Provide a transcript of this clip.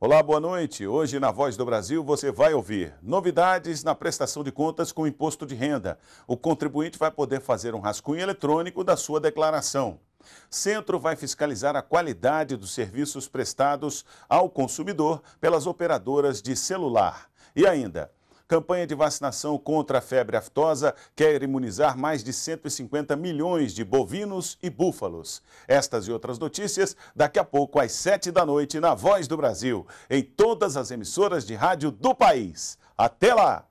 Olá, boa noite. Hoje na Voz do Brasil você vai ouvir novidades na prestação de contas com imposto de renda. O contribuinte vai poder fazer um rascunho eletrônico da sua declaração. Centro vai fiscalizar a qualidade dos serviços prestados ao consumidor pelas operadoras de celular. E ainda, Campanha de vacinação contra a febre aftosa quer imunizar mais de 150 milhões de bovinos e búfalos. Estas e outras notícias daqui a pouco às 7 da noite na Voz do Brasil, em todas as emissoras de rádio do país. Até lá!